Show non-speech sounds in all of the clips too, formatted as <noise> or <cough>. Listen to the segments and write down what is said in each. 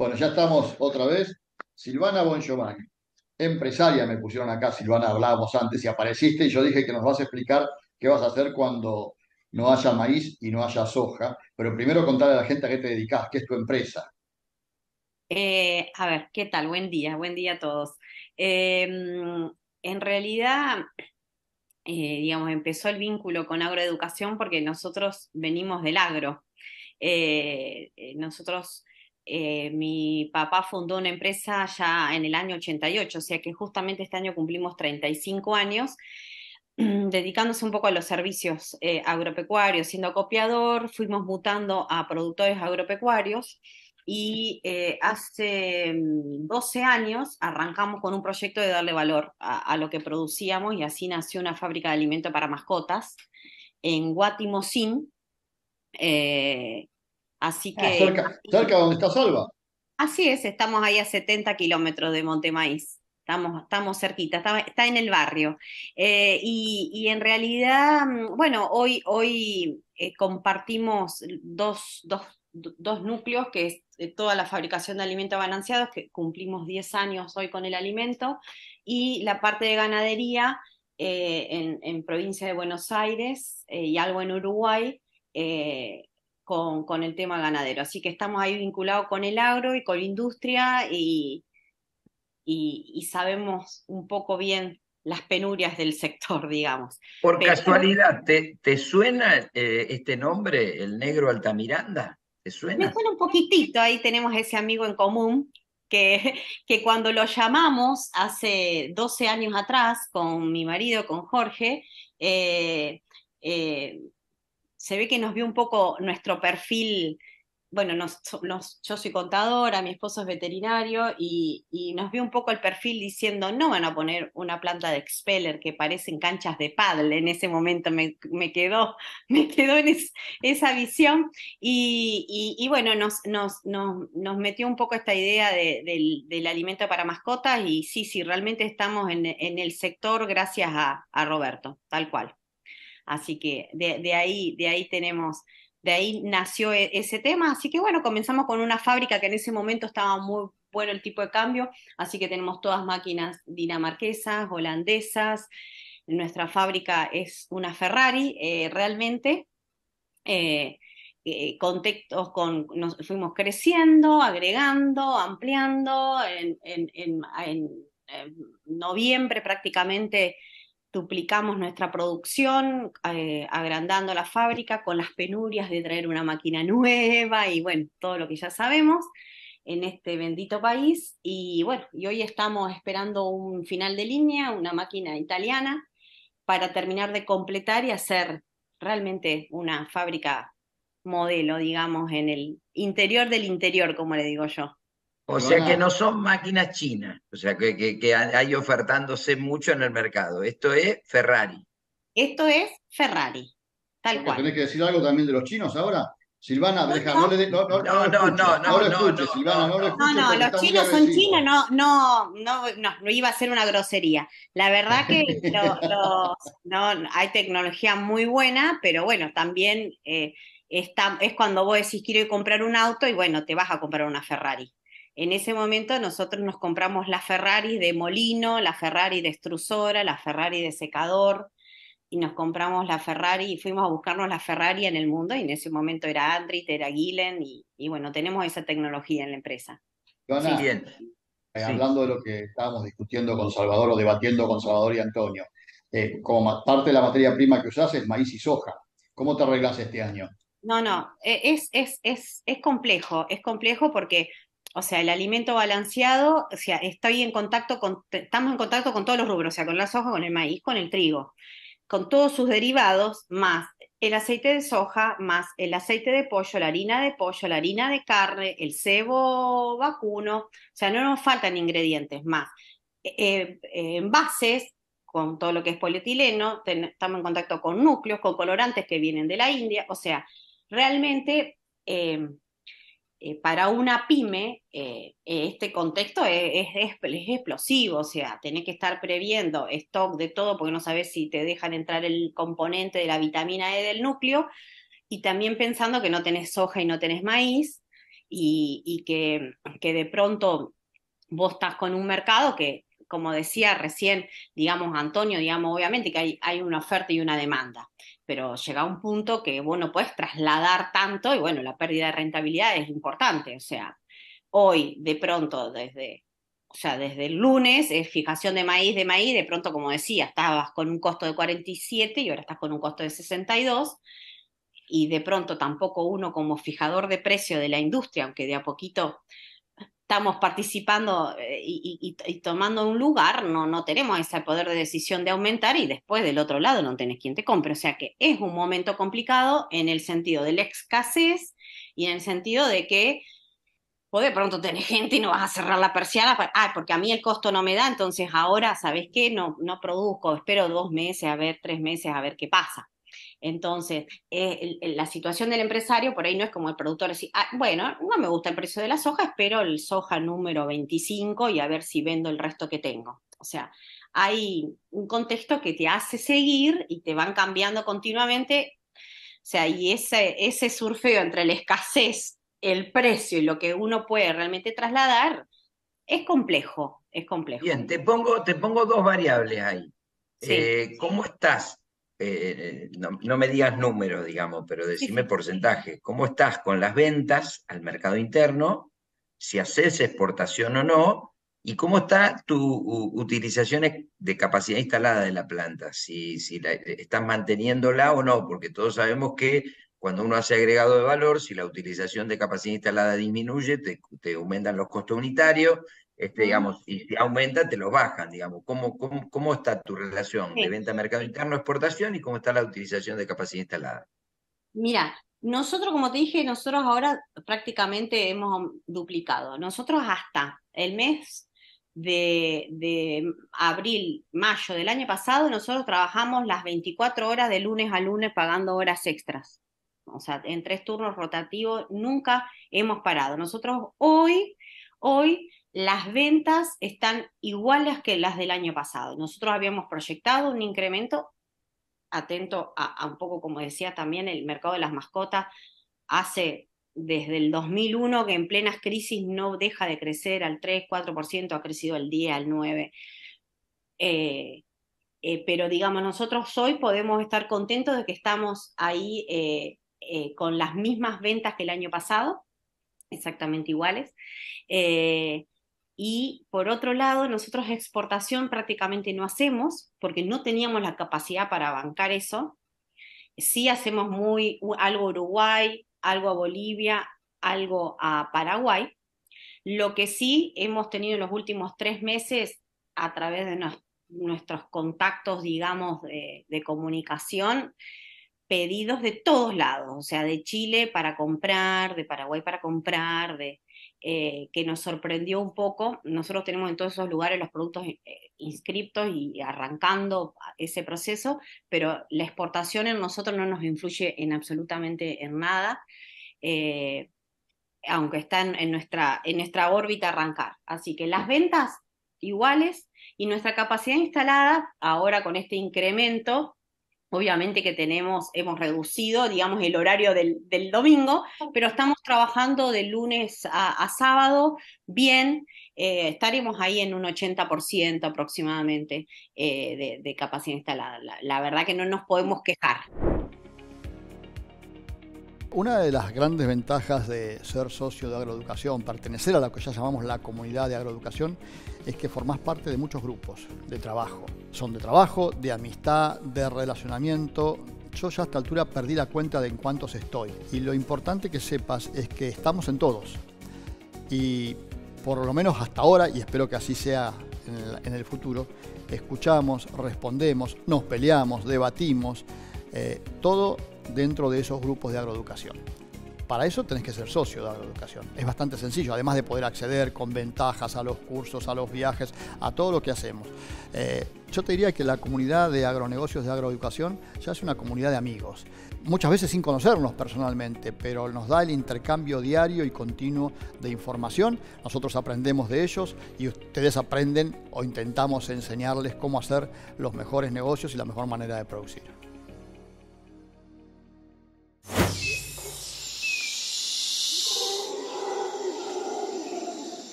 Bueno, ya estamos otra vez. Silvana Bonchomani, empresaria, me pusieron acá. Silvana, hablábamos antes y apareciste y yo dije que nos vas a explicar qué vas a hacer cuando no haya maíz y no haya soja. Pero primero contarle a la gente a qué te dedicas, qué es tu empresa. Eh, a ver, ¿qué tal? Buen día, buen día a todos. Em, en realidad, eh, digamos, empezó el vínculo con agroeducación porque nosotros venimos del agro. Eh, nosotros eh, mi papá fundó una empresa ya en el año 88, o sea que justamente este año cumplimos 35 años <clears throat> dedicándose un poco a los servicios eh, agropecuarios, siendo copiador, fuimos mutando a productores agropecuarios y eh, hace 12 mm, años arrancamos con un proyecto de darle valor a, lo que producíamos y así nació una fábrica de alimento para mascotas en Guatimosín, Así ah, que. cerca, cerca, donde está Salva. Así es, estamos ahí a 70 kilómetros de Montemaíz. Estamos, estamos cerquita, está, en el barrio. Eh, y, en realidad, mm, bueno, hoy, hoy eh, compartimos dos, dos, dos núcleos, que es eh, toda la fabricación de alimentos balanceados, que cumplimos 10 años hoy con el alimento, y la parte de ganadería en, provincia de Buenos Aires y algo en Uruguay, con, el tema ganadero. Así que estamos ahí vinculados con el agro y con la industria y, sabemos un poco bien las penurias del sector, digamos. Por casualidad, ¿te, suena eh, este nombre, el negro Altamiranda? ¿Te suena? Me suena un poquitito, ahí tenemos ese amigo en común. Que, que cuando lo llamamos hace 12 años atrás con mi marido, con Jorge, eh, eh, se ve que nos vio un poco nuestro perfil. Bueno, yo soy contadora, mi esposo es veterinario y, nos vio un poco el perfil diciendo, no van a poner una planta de expeller que parecen canchas de paddle. En ese momento me, quedó, <laughs> me quedó en esa visión y, bueno, nos, metió un poco esta idea del, alimento para mascotas y sí, sí, realmente estamos en, el sector gracias a Roberto, tal cual. Así que de, ahí, de ahí tenemos, de ahí nació e, ese tema. Así que bueno, comenzamos con una fábrica que en ese momento estaba muy bueno el tipo de cambio, así que tenemos todas máquinas dinamarquesas, holandesas. Nuestra fábrica es una Ferrari, eh, realmente. contextos eh, eh, con, fuimos creciendo, agregando, ampliando. en noviembre prácticamente duplicamos nuestra producción, eh, agrandando la fábrica con las penurias de traer una máquina nueva y bueno, todo lo que ya sabemos en este bendito país. Y bueno, y hoy estamos esperando un final de línea, una máquina italiana, para terminar de completar y hacer realmente una fábrica modelo, digamos, en el interior del interior, como le digo yo. O sea que no son máquinas chinas, o sea que, hay ofertándose mucho en el mercado. Esto es Ferrari. Esto es Ferrari, tal cual. ¿Tenés que decir algo también de los chinos ahora? Silvana, no, deja, no, no, le, no, no, no, no, no, no, no, Silvana, no, No, no, los chinos son chinos, no, no, no, no, iba a ser una grosería. La verdad que <laughs> no, hay tecnología muy buena, pero bueno, también eh, está, es cuando vos decís quiero ir a comprar un auto y bueno, te vas a comprar una Ferrari. En ese momento nosotros nos compramos la Ferrari de molino, la Ferrari de extrusora, la Ferrari de secador, y nos compramos la Ferrari y fuimos a buscarnos la Ferrari en el mundo, y en ese momento era Andrit, era Gillen, y, bueno, tenemos esa tecnología en la empresa. Dona, eh, hablando de lo que estábamos discutiendo con Salvador o debatiendo con Salvador y Antonio, eh, como parte de la materia prima que usás es maíz y soja. ¿Cómo te arreglas este año? No, no, eh, es, es, es, es complejo, es complejo porque o sea, el alimento balanceado, o sea, en contacto estamos en contacto con todos los rubros, o sea, con la soja, con el maíz, con el trigo, con todos sus derivados, más el aceite de soja, más el aceite de pollo, la harina de pollo, la harina de carne, el cebo vacuno, o sea, no nos faltan ingredientes más. Eh, eh, eh, envases, con todo lo que es polietileno, estamos en contacto con núcleos, con colorantes que vienen de la India, o sea, realmente... Eh, para una pyme, eh, este contexto es, explosivo, o sea, tenés que estar previendo stock de todo porque no sabes si te dejan entrar el componente de la vitamina E del núcleo y también pensando que no tenés soja y no tenés maíz y, que, de pronto vos estás con un mercado que, como decía recién, digamos, Antonio, digamos, obviamente que hay una oferta y una demanda pero llega un punto que bueno puedes trasladar tanto y bueno, la pérdida de rentabilidad es importante, o sea, hoy de pronto desde... O sea, desde el lunes es fijación de maíz, de maíz, de pronto, como decía, estabas con un costo de 47 y ahora estás con un costo de 62 y de pronto tampoco uno como fijador de precio de la industria, aunque de a poquito estamos participando eh, y, tomando un lugar, no, no tenemos ese poder de decisión de aumentar y después del otro lado no tenés quien te compre. O sea que es un momento complicado en el sentido de la escasez y en el sentido de que de pronto tenés gente y no vas a cerrar la persiana, porque a mí el costo no me da, entonces ahora, ¿sabes qué? No, no produzco, espero dos meses, a ver, tres meses, a ver qué pasa. Entonces, eh, la situación del empresario por ahí no es como el productor decir, ah, bueno, no me gusta el precio de la soja, espero el soja número 25 y a ver si vendo el resto que tengo. O sea, hay un contexto que te hace seguir y te van cambiando continuamente. O sea, y ese, ese surfeo entre la escasez, el precio y lo que uno puede realmente trasladar es complejo, es complejo. Bien, te pongo, te pongo dos variables ahí. Eh, ¿Cómo estás eh, no, me digas números, digamos, pero decime porcentaje. ¿Cómo estás con las ventas al mercado interno? Si haces exportación o no. ¿Y cómo está tu utilización de capacidad instalada de la planta? Si, si la, estás manteniéndola o no, porque todos sabemos que cuando uno hace agregado de valor, si la utilización de capacidad instalada disminuye, te aumentan los costos unitarios este, digamos, y si aumenta, te lo bajan, digamos. ¿Cómo, cómo, está tu relación de venta a mercado interno, exportación y cómo está la utilización de capacidad instalada? Mira, nosotros, como te dije, nosotros ahora prácticamente hemos duplicado. Nosotros hasta el mes de, de, abril, mayo del año pasado, nosotros trabajamos las 24 horas de lunes a lunes pagando horas extras. O sea, en tres turnos rotativos nunca hemos parado. Nosotros hoy, hoy las ventas están iguales que las del año pasado. Nosotros habíamos proyectado un incremento, atento a, un poco como decía también el mercado de las mascotas, hace desde el 2001 que en plenas crisis no deja de crecer al 3, 4%, ha crecido al 10, al 9. Eh, eh, pero digamos, nosotros hoy podemos estar contentos de que estamos ahí eh, con las mismas ventas que el año pasado, exactamente iguales y por otro lado, nosotros exportación prácticamente no hacemos porque no teníamos la capacidad para bancar eso. Sí hacemos muy algo a Uruguay, algo a Bolivia, algo a Paraguay. Lo que sí hemos tenido en los últimos tres meses a través de nuestros contactos, digamos, de, de comunicación, pedidos de todos lados, o sea, de Chile para comprar, de Paraguay para comprar, de, eh, que nos sorprendió un poco. Nosotros tenemos en todos esos lugares los productos eh, inscriptos y arrancando ese proceso, pero la exportación en nosotros no nos influye en absolutamente en nada, eh, aunque está en, nuestra, en nuestra órbita arrancar. Así que las ventas iguales y nuestra capacidad instalada, ahora con este incremento Obviamente que tenemos, hemos reducido, digamos, el horario del, domingo, pero estamos trabajando de lunes a, sábado bien. Eh, estaremos ahí en un 80% aproximadamente eh, de, capacidad instalada. la verdad que no nos podemos quejar. Una de las grandes ventajas de ser socio de agroeducación, pertenecer a lo que ya llamamos la comunidad de agroeducación, es que formás parte de muchos grupos de trabajo. Son de trabajo, de amistad, de relacionamiento, yo ya a esta altura perdí la cuenta de en cuántos estoy. Y lo importante que sepas es que estamos en todos. Y por lo menos hasta ahora, y espero que así sea en el, futuro, escuchamos, respondemos, nos peleamos, debatimos, eh, todo dentro de esos grupos de agroeducación. Para eso tenés que ser socio de agroeducación. Es bastante sencillo, además de poder acceder con ventajas a los cursos, a los viajes, a todo lo que hacemos. Eh, yo te diría que la comunidad de agronegocios de agroeducación ya es una comunidad de amigos, muchas veces sin conocernos personalmente, pero nos da el intercambio diario y continuo de información. Nosotros aprendemos de ellos y ustedes aprenden o intentamos enseñarles cómo hacer los mejores negocios y la mejor manera de producir.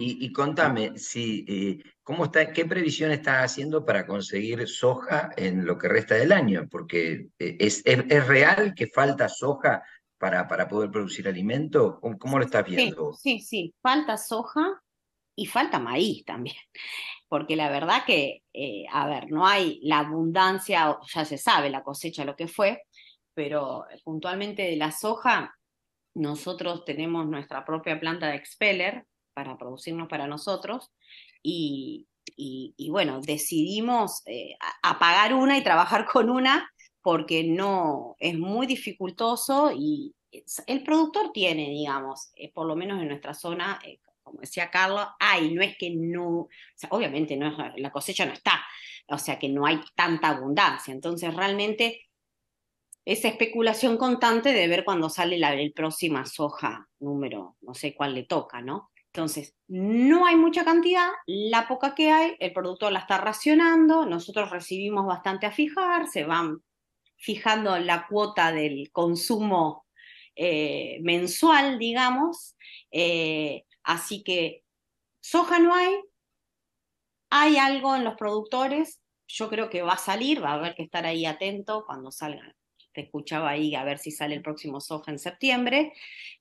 Y, contame, si, eh, ¿cómo está, ¿qué previsión estás haciendo para conseguir soja en lo que resta del año? Porque eh, ¿es, real que falta soja para, para poder producir alimento? ¿Cómo, lo estás viendo? Sí, sí, falta soja y falta maíz también. <laughs> Porque la verdad que, eh, a ver, no hay la abundancia, ya se sabe la cosecha, lo que fue, pero puntualmente de la soja, nosotros tenemos nuestra propia planta de expeller, para producirnos para nosotros. Y, bueno, decidimos eh, apagar una y trabajar con una porque no es muy dificultoso y el productor tiene, digamos, eh, por lo menos en nuestra zona, eh, como decía Carlos, hay, no es que no, obviamente no es, la cosecha no está, o sea que no hay tanta abundancia, entonces realmente esa especulación constante de ver cuándo sale la, próxima soja número, no sé cuál le toca, ¿no? Entonces, no hay mucha cantidad, la poca que hay, el productor la está racionando, nosotros recibimos bastante a fijar, se van fijando la cuota del consumo eh, mensual, digamos, eh, así que soja no hay, hay algo en los productores, yo creo que va a salir, va a haber que estar ahí atento cuando salga, te escuchaba ahí a ver si sale el próximo soja en septiembre,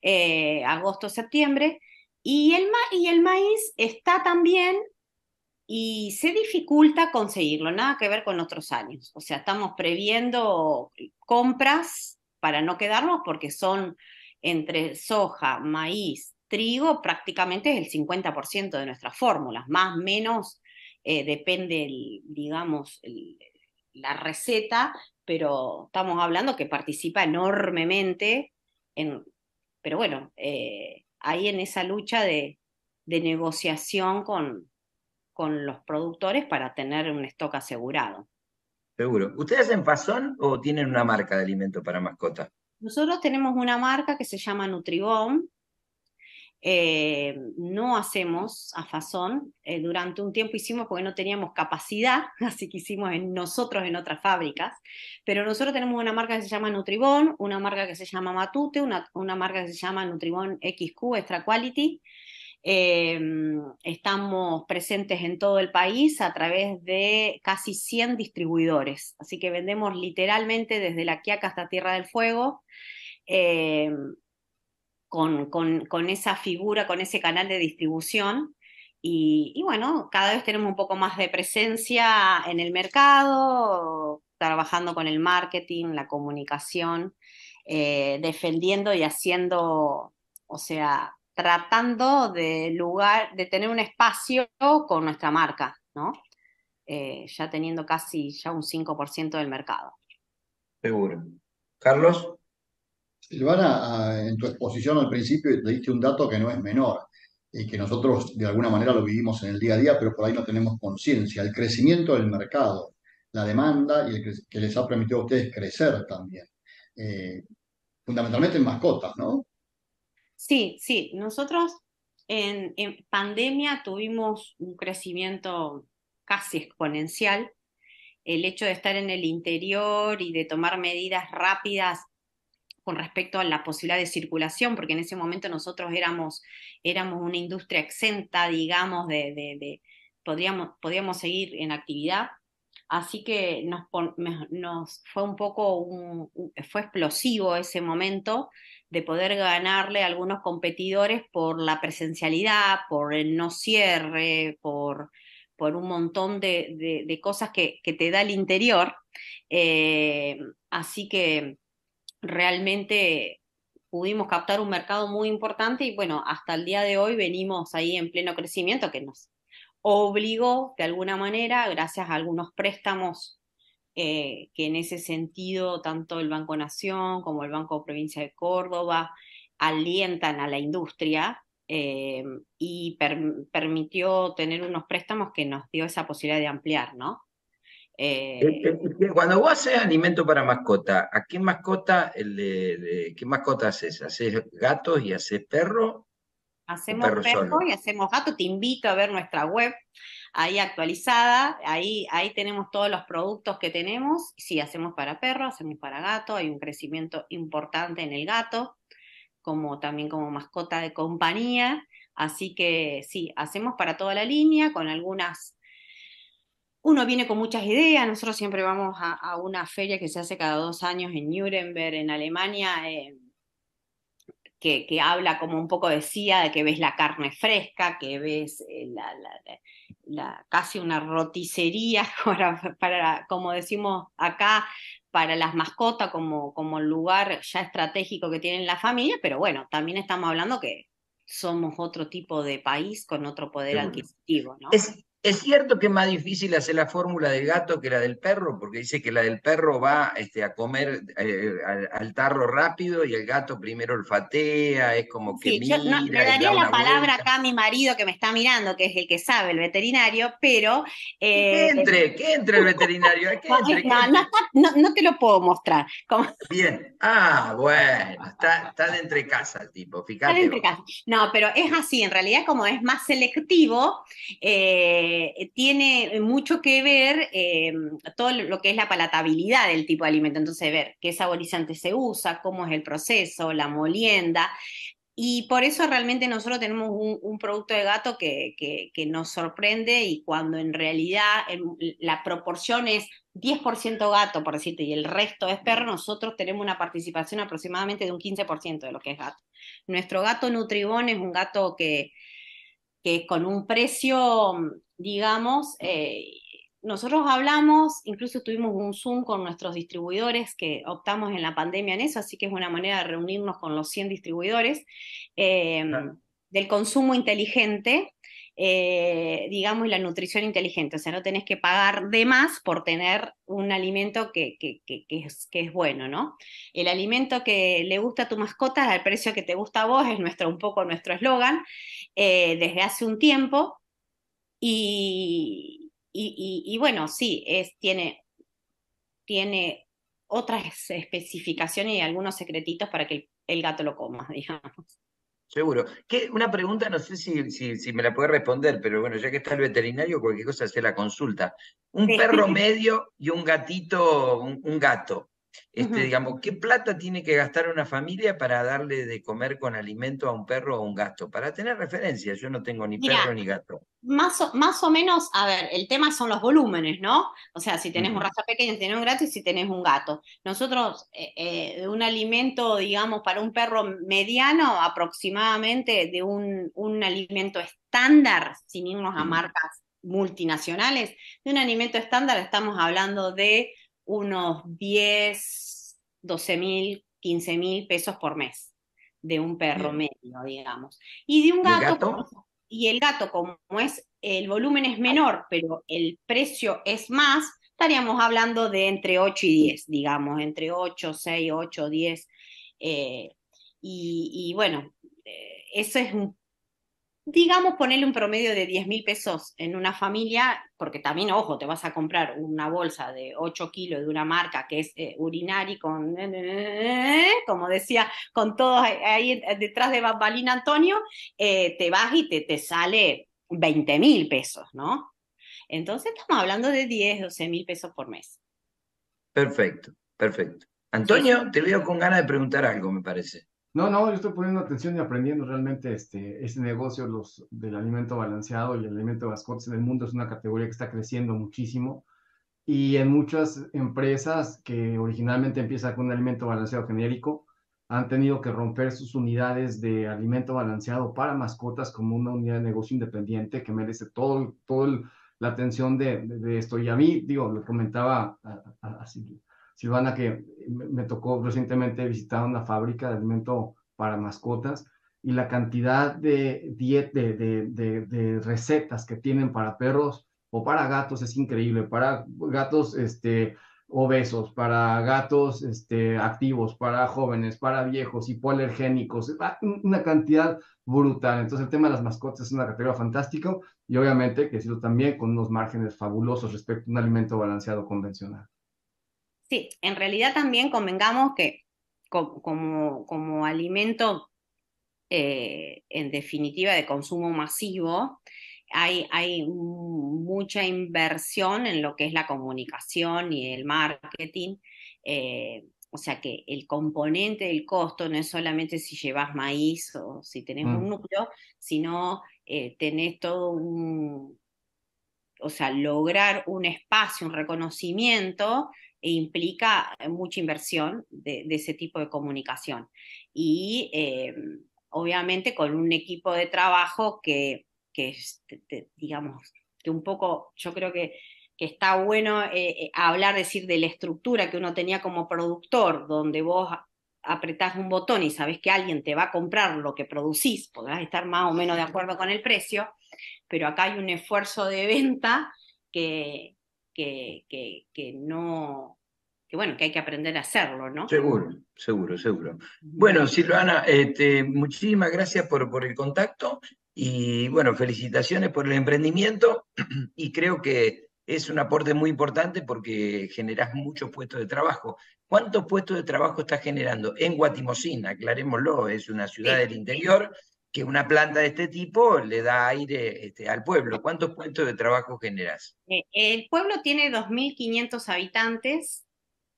eh, agosto, septiembre, y el, maíz está también y se dificulta conseguirlo, nada que ver con otros años. O sea, estamos previendo compras para no quedarnos porque son entre soja, maíz, trigo, prácticamente es el 50% de nuestras fórmulas, más menos eh, depende, digamos, la receta, pero estamos hablando que participa enormemente en... Pero bueno, eh, ahí en esa lucha de, negociación con, con los productores para tener un stock asegurado. Seguro. ¿Ustedes hacen fasón o tienen una marca de alimento para mascota? Nosotros tenemos una marca que se llama Nutribón, eh, no hacemos a fazón eh, durante un tiempo hicimos porque no teníamos capacidad, <laughs> así que hicimos en nosotros en otras fábricas. Pero nosotros tenemos una marca que se llama Nutribón, una marca que se llama Matute, una, una marca que se llama Nutribón XQ Extra Quality. Eh, estamos presentes en todo el país a través de casi 100 distribuidores, así que vendemos literalmente desde La Quiaca hasta Tierra del Fuego. Eh, con, esa figura, con ese canal de distribución. Y, bueno, cada vez tenemos un poco más de presencia en el mercado, trabajando con el marketing, la comunicación, eh, defendiendo y haciendo, o sea, tratando de lugar, de tener un espacio con nuestra marca, ¿no? Eh, ya teniendo casi ya un 5% del mercado. Seguro. Carlos. Silvana, en tu exposición al principio te diste un dato que no es menor y eh, que nosotros de alguna manera lo vivimos en el día a día, pero por ahí no tenemos conciencia. El crecimiento del mercado, la demanda y el que les ha permitido a ustedes crecer también. Eh, fundamentalmente en mascotas, ¿no? Sí, sí. Nosotros en pandemia tuvimos un crecimiento casi exponencial. El hecho de estar en el interior y de tomar medidas rápidas con respecto a la posibilidad de circulación, porque en ese momento nosotros éramos, éramos una industria exenta, digamos, de, de, podríamos, podíamos seguir en actividad. Así que nos, fue un poco, fue explosivo ese momento de poder ganarle a algunos competidores por la presencialidad, por el no cierre, por, por un montón de, cosas que, te da el interior. Eh, así que realmente pudimos captar un mercado muy importante y bueno, hasta el día de hoy venimos ahí en pleno crecimiento que nos obligó de alguna manera, gracias a algunos préstamos eh, que en ese sentido tanto el Banco Nación como el Banco Provincia de Córdoba alientan a la industria eh, y permitió tener unos préstamos que nos dio esa posibilidad de ampliar, ¿no? Eh, eh, eh, cuando vos haces alimento para mascota, ¿a qué mascota, qué haces? ¿Haces gatos y haces perro? Hacemos perro, y hacemos gato. Te invito a ver nuestra web ahí actualizada. Ahí, ahí tenemos todos los productos que tenemos. Sí, hacemos para perro, hacemos para gato. Hay un crecimiento importante en el gato, como también como mascota de compañía. Así que sí, hacemos para toda la línea, con algunas uno viene con muchas ideas, nosotros siempre vamos a, una feria que se hace cada dos años en Nuremberg, en Alemania, eh, que, habla, como un poco decía, de que ves la carne fresca, que ves eh, casi una roticería, <laughs> para, como decimos acá, para las mascotas como, como lugar ya estratégico que tienen la familia, pero bueno, también estamos hablando que somos otro tipo de país con otro poder adquisitivo, ¿no? Es cierto que es más difícil hacer la fórmula del gato que la del perro, porque dice que la del perro va este, a comer eh, al, tarro rápido y el gato primero olfatea, es como que. mira, yo le daría la palabra acá a mi marido que me está mirando, que es el que sabe, el veterinario, pero. Eh, que entre, que entre el veterinario. Que <laughs> no, No, te lo puedo mostrar. Bien. Ah, bueno, está, de entre casa, tipo, fíjate. Está de entre No, pero es así, en realidad, como es más selectivo. Eh, eh, eh, tiene mucho que ver eh, todo lo que es la palatabilidad del tipo de alimento. Entonces, ver qué saborizante se usa, cómo es el proceso, la molienda. Y por eso realmente nosotros tenemos un, producto de gato que, nos sorprende y cuando en realidad em, la proporción es 10% gato, por decirte, y el resto es perro, nosotros tenemos una participación aproximadamente de un 15% de lo que es gato. Nuestro gato Nutribón es un gato que, que con un precio digamos, eh, nosotros hablamos, incluso tuvimos un Zoom con nuestros distribuidores que optamos en la pandemia en eso, así que es una manera de reunirnos con los 100 distribuidores eh, del consumo inteligente. Eh, digamos, y la nutrición inteligente, o sea, no tenés que pagar de más por tener un alimento que, que, es, bueno, ¿no? El alimento que le gusta a tu mascota al precio que te gusta a vos, es nuestro, un poco nuestro eslogan, desde hace un tiempo, y, bueno, sí, es, tiene, tiene otras especificaciones y algunos secretitos para que el, gato lo coma, <laughs> digamos. Seguro. Una pregunta, no sé si, si, me la puede responder, pero bueno, ya que está el veterinario, cualquier cosa hace la consulta. Un perro <laughs> medio y un gatito, un gato. Este, Digamos, ¿qué plata tiene que gastar una familia para darle de comer con alimento a un perro o un gato? Para tener referencia, yo no tengo ni perro ni gato. Más o, más o menos, a ver, el tema son los volúmenes, ¿no? O sea, si tenés un raza pequeña, tenés un gato y si tenés un gato. Nosotros, eh, eh, un alimento, digamos, para un perro mediano, aproximadamente de un, un alimento estándar, sin irnos a marcas multinacionales, de un alimento estándar estamos hablando de unos 10, 12 mil, 15 mil pesos por mes de un perro medio, digamos. Y de un gato, y el gato, como es, el volumen es menor, pero el precio es más, estaríamos hablando de entre 8 y 10, digamos, entre 8, 6, 8, 10. y, bueno, ese eh, eso es un digamos, ponerle un promedio de 10 mil pesos en una familia, porque también, ojo, te vas a comprar una bolsa de 8 kilos de una marca que es eh, urinari con, eh, eh, como decía, con todos ahí detrás de Bambalina Antonio, te vas y te, te sale 20 mil pesos, ¿no? Entonces estamos hablando de 10, 12 mil pesos por mes. Perfecto, perfecto. Antonio, te veo con ganas de preguntar algo, me parece. No, no, yo estoy poniendo atención y aprendiendo realmente este, este negocio los, del alimento balanceado y el alimento de mascotas en el mundo es una categoría que está creciendo muchísimo y en muchas empresas que originalmente empiezan con un alimento balanceado genérico han tenido que romper sus unidades de alimento balanceado para mascotas como una unidad de negocio independiente que merece todo, todo la atención de, de, esto. Y a mí, digo, lo comentaba así Silvana, que me tocó recientemente visitar una fábrica de alimento para mascotas y la cantidad de, de, recetas que tienen para perros o para gatos es increíble, para gatos este, obesos, para gatos este, activos, para jóvenes, para viejos, hipoalergénicos, una cantidad brutal. Entonces el tema de las mascotas es una categoría fantástica y obviamente que eso también con unos márgenes fabulosos respecto a un alimento balanceado convencional. Sí, en realidad también convengamos que como, alimento eh, en definitiva de consumo masivo, hay, mucha inversión en lo que es la comunicación y el marketing. Eh, o sea que el componente del costo no es solamente si llevas maíz o si tenés un mm. núcleo, sino eh, tenés todo un, o sea, lograr un espacio, un reconocimiento e implica eh, mucha inversión de, ese tipo de comunicación. Y eh, obviamente con un equipo de trabajo que, digamos, que un poco, yo creo que, está bueno eh, hablar, decir, de la estructura que uno tenía como productor, donde vos apretás un botón y sabes que alguien te va a comprar lo que producís, podrás estar más o menos de acuerdo con el precio, pero acá hay un esfuerzo de venta que, que, no, que bueno, que hay que aprender a hacerlo, ¿no? Seguro, seguro, seguro. Bueno, Silvana, este, muchísimas gracias por, por el contacto y bueno, felicitaciones por el emprendimiento <clears throat> y creo que es un aporte muy importante porque generas muchos puestos de trabajo. ¿Cuántos puestos de trabajo estás generando? En Guatimosín, aclarémoslo, es una ciudad del interior que una planta de este tipo le da aire este, al pueblo. ¿Cuántos puestos de trabajo generas? Eh, el pueblo tiene 2.500 habitantes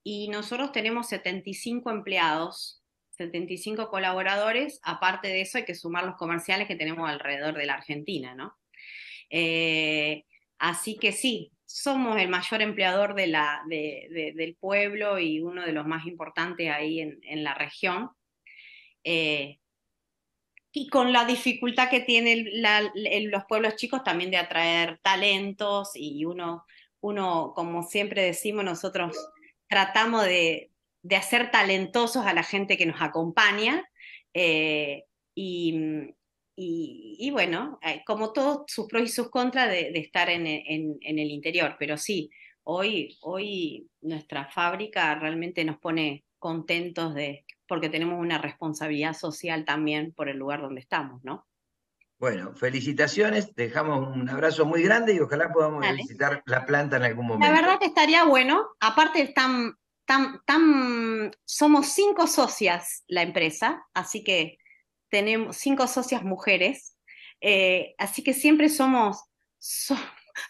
y nosotros tenemos 75 empleados, 75 colaboradores. Aparte de eso hay que sumar los comerciales que tenemos alrededor de la Argentina, ¿no? Eh, así que sí, somos el mayor empleador del pueblo y uno de los más importantes ahí en, la región. Eh, y con la dificultad que tienen los pueblos chicos también de atraer talentos y uno, uno como siempre decimos, nosotros tratamos de, hacer talentosos a la gente que nos acompaña eh, y, y, bueno, eh, como todos sus pros y sus contras de, estar en, en, en, el interior, pero sí, hoy, hoy nuestra fábrica realmente nos pone contentos de porque tenemos una responsabilidad social también por el lugar donde estamos, ¿no? Bueno, felicitaciones, dejamos un abrazo muy grande y ojalá podamos visitar la planta en algún momento. La verdad que estaría bueno, aparte somos cinco socias la empresa, así que tenemos cinco socias mujeres, eh, así que siempre somos,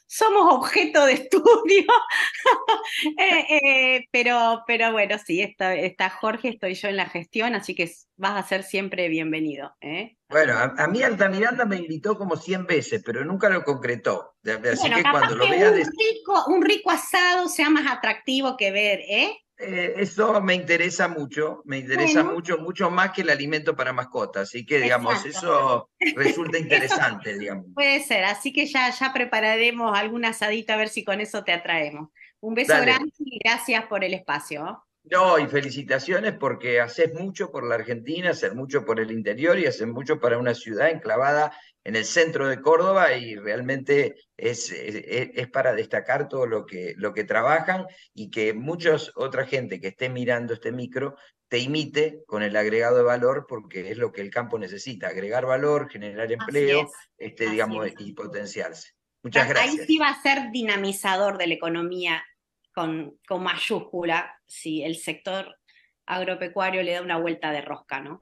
somos objeto de estudio, <laughs> eh, eh, pero, pero bueno, sí, está, está, Jorge, estoy yo en la gestión, así que vas a ser siempre bienvenido. ¿eh? Bueno, a, mí Altamiranda me invitó como 100 veces, pero nunca lo concretó. Así que Un, un rico asado sea más atractivo que ver, ¿eh? Eh, eso me interesa mucho, me interesa mucho, mucho más que el alimento para mascotas, así que digamos, eso resulta <laughs> interesante, digamos. Puede ser, así que ya, ya prepararemos alguna asadito a ver si con eso te atraemos. Un beso grande y gracias por el espacio. ¿oh? No, y felicitaciones porque haces mucho por la Argentina, haces mucho por el interior y haces mucho para una ciudad enclavada en el centro de Córdoba y realmente es, es, para destacar todo lo que, lo que trabajan y que mucha otra gente que esté mirando este micro te imite con el agregado de valor porque es lo que el campo necesita, agregar valor, generar empleo, este, digamos, y potenciarse. Muchas gracias. Ahí sí va a ser dinamizador de la economía con, con mayúscula si el sector agropecuario le da una vuelta de rosca, ¿no?